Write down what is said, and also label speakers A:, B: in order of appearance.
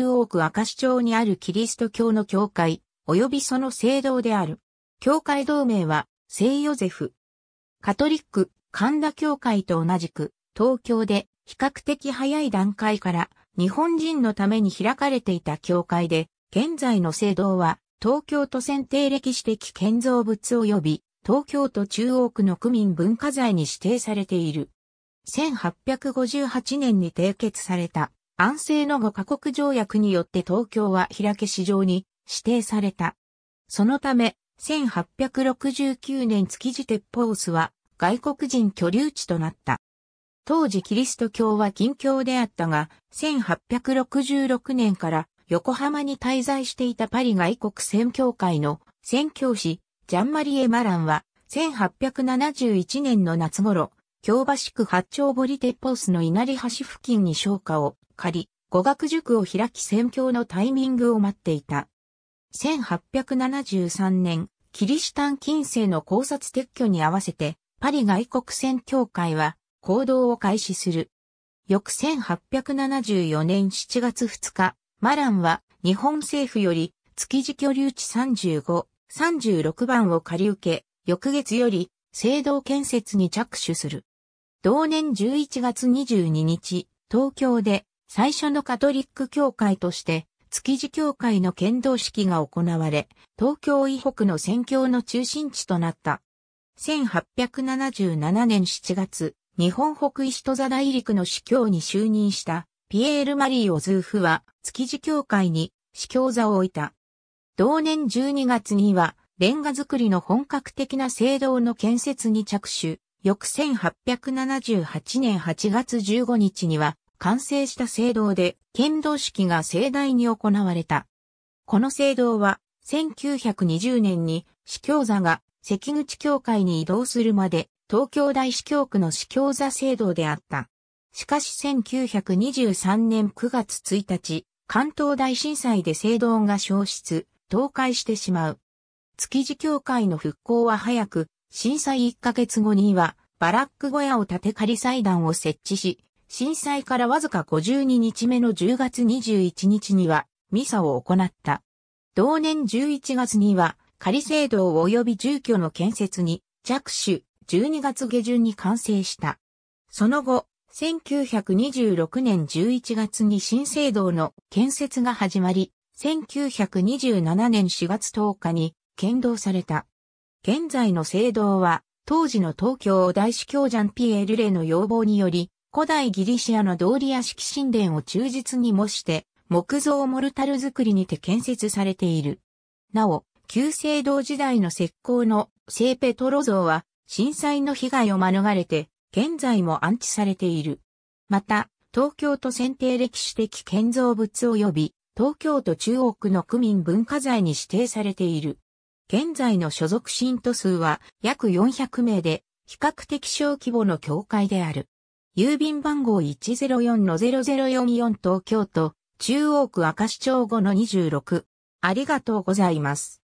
A: 中央区明石町にあるキリスト教の教会、及びその聖堂である。教会同盟は、聖ヨゼフ。カトリック、神田教会と同じく、東京で比較的早い段階から日本人のために開かれていた教会で、現在の聖堂は東京都選定歴史的建造物及び東京都中央区の区民文化財に指定されている。1858年に締結された安政の5カ国条約によって東京は開け市場に指定された。そのため、1869年築地鉄砲巣は外国人居留地となった。当時キリスト教は近教であったが、1866年から横浜に滞在していたパリ外国宣教会の宣教師、ジャンマリエ・マランは、1871年の夏頃、京橋区八丁堀鉄砲巣の稲荷橋付近に消火を借り、語学塾を開き宣教のタイミングを待っていた。1873年、キリシタン近世の考察撤去に合わせて、パリ外国宣教会は行動を開始する。翌1874年7月2日、マランは日本政府より築地居留地35、36番を借り受け、翌月より制度建設に着手する。同年11月22日、東京で最初のカトリック教会として、築地教会の剣道式が行われ、東京以北の宣教の中心地となった。1877年7月、日本北石シト大陸の司教に就任したピエール・マリー・オズーフは築地教会に司教座を置いた。同年12月には、レンガ作りの本格的な聖堂の建設に着手。翌1878年8月15日には、完成した聖堂で剣道式が盛大に行われた。この聖堂は1920年に司教座が関口教会に移動するまで東京大司教区の司教座聖堂であった。しかし1923年9月1日、関東大震災で聖堂が消失、倒壊してしまう。築地教会の復興は早く、震災1ヶ月後には、バラック小屋を建て仮祭壇を設置し、震災からわずか52日目の10月21日には、ミサを行った。同年11月には、仮制度及び住居の建設に着手、12月下旬に完成した。その後、1926年11月に新制度の建設が始まり、1927年4月10日に剣道された。現在の聖堂は、当時の東京大司教ジャンピエール・レの要望により、古代ギリシアの道理屋式神殿を忠実に模して、木造モルタル作りにて建設されている。なお、旧聖堂時代の石膏の聖ペトロ像は、震災の被害を免れて、現在も安置されている。また、東京都選定歴史的建造物及び、東京都中央区の区民文化財に指定されている。現在の所属信徒数は約400名で、比較的小規模の教会である。郵便番号104-0044東京都、中央区明石町5-26。ありがとうございます。